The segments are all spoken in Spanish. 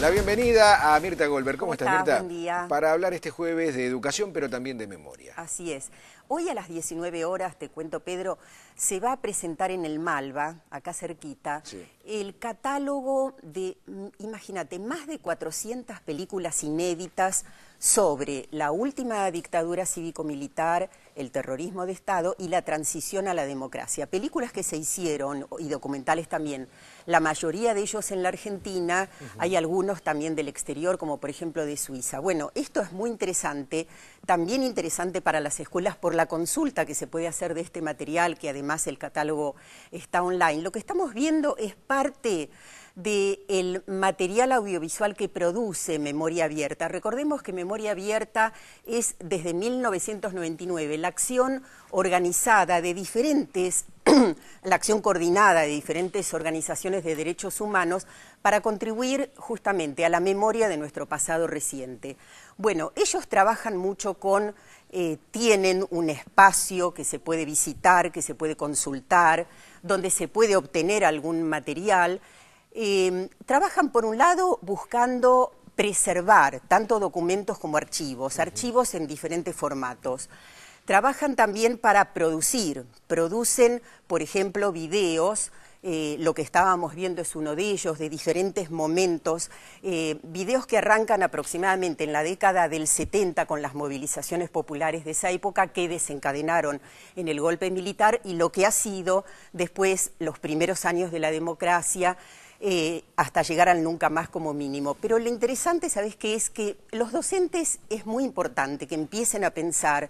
La bienvenida a Mirta Goldberg. ¿Cómo, estás, Mirta? Buen día. Para hablar este jueves de educación, pero también de memoria. Así es. Hoy a las 19 horas, te cuento Pedro, se va a presentar en el Malva, acá cerquita, el catálogo de, mm, imagínate, más de 400 películas inéditas sobre la última dictadura cívico-militar, el terrorismo de Estado y la transición a la democracia. Películas que se hicieron y documentales también. La mayoría de ellos en la Argentina, hay algunos también del exterior, como por ejemplo de Suiza. Bueno, esto es muy interesante, también interesante para las escuelas la consulta que se puede hacer de este material, que además el catálogo está online. Lo que estamos viendo es parte del material audiovisual que produce Memoria Abierta. Recordemos que Memoria Abierta es desde 1999 la acción organizada de diferentes la acción coordinada de diferentes organizaciones de derechos humanos para contribuir justamente a la memoria de nuestro pasado reciente. Bueno, ellos trabajan mucho con, eh, tienen un espacio que se puede visitar, que se puede consultar, donde se puede obtener algún material. Eh, trabajan por un lado buscando preservar tanto documentos como archivos, archivos en diferentes formatos. Trabajan también para producir, producen, por ejemplo, videos, eh, lo que estábamos viendo es uno de ellos, de diferentes momentos, eh, videos que arrancan aproximadamente en la década del 70 con las movilizaciones populares de esa época que desencadenaron en el golpe militar y lo que ha sido después los primeros años de la democracia. Eh, hasta llegar al nunca más como mínimo. Pero lo interesante, ¿sabes qué? Es que los docentes es muy importante que empiecen a pensar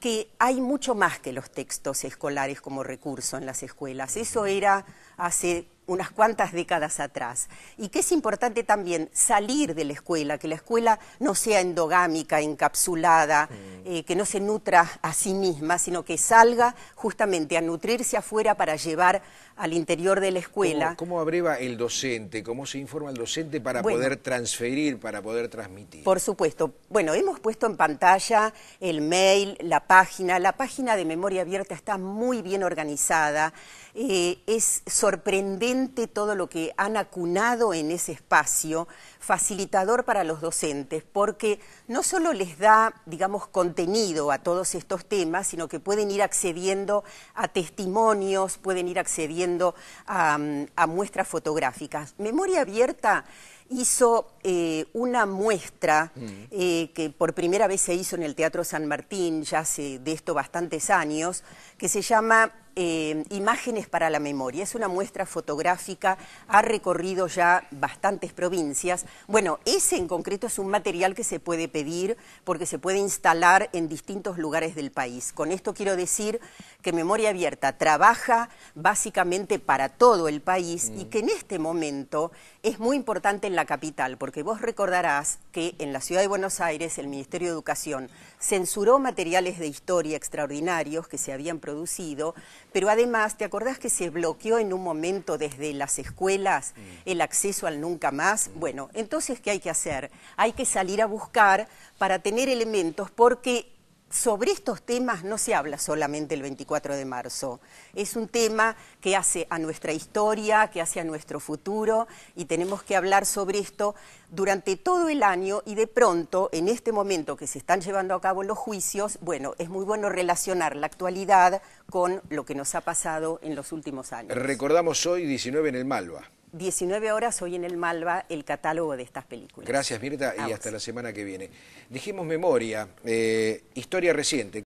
que hay mucho más que los textos escolares como recurso en las escuelas. Eso era hace unas cuantas décadas atrás. Y que es importante también salir de la escuela, que la escuela no sea endogámica, encapsulada, eh, que no se nutra a sí misma, sino que salga justamente a nutrirse afuera para llevar al interior de la escuela. ¿Cómo, abreva el docente? ¿Cómo se informa el docente para poder transferir, para poder transmitir? Por supuesto. Bueno, hemos puesto en pantalla el mail, la página. La página de Memoria Abierta está muy bien organizada. Eh, es sorprendente todo lo que han acunado en ese espacio, facilitador para los docentes, porque no solo les da, digamos, contenido a todos estos temas, sino que pueden ir accediendo a testimonios, pueden ir accediendo a mm, muestras fotográficas. Memoria abierta hizo eh, una muestra mm. eh, que por primera vez se hizo en el Teatro San Martín, ya hace de esto bastantes años, que se llama eh, Imágenes para la Memoria. Es una muestra fotográfica, ha recorrido ya bastantes provincias. Bueno, ese en concreto es un material que se puede pedir porque se puede instalar en distintos lugares del país. Con esto quiero decir que Memoria Abierta trabaja básicamente para todo el país y mm. que en este momento es muy importante en la capital, porque vos recordarás que en la ciudad de Buenos Aires el Ministerio de Educación censuró materiales de historia extraordinarios que se habían producido, pero además, ¿te acordás que se bloqueó en un momento desde las escuelas mm. el acceso al nunca más? Mm. Bueno, entonces, ¿qué hay que hacer? Hay que salir a buscar para tener elementos porque sobre estos temas no se habla solamente el 24 de marzo. Es un tema que hace a nuestra historia, que hace a nuestro futuro y tenemos que hablar sobre esto durante todo el año y de pronto, en este momento que se están llevando a cabo los juicios, bueno, es muy bueno relacionar la actualidad con lo que nos ha pasado en los últimos años. Recordamos hoy 19 en el Malva. 19 horas hoy en el Malva el catálogo de estas películas. Gracias Mirta y hasta la semana que viene. Dijimos memoria, eh, historia reciente.